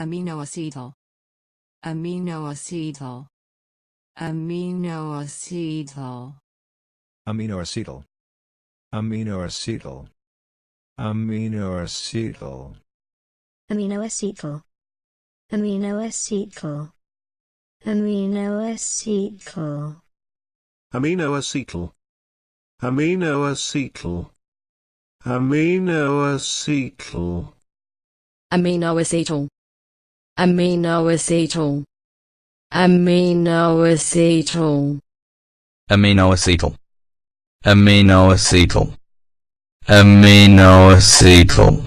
aminoacetyl aminoacetyl aminoacetyl aminoacetyl aminoacetyl aminoacetyl aminoacetyl aminoacetyl aminoacetyl aminoacetyl aminoacetyl aminoacetyl aminoacetyl aminoacetal aminoacetal aminoacetal aminoacetal aminoacetal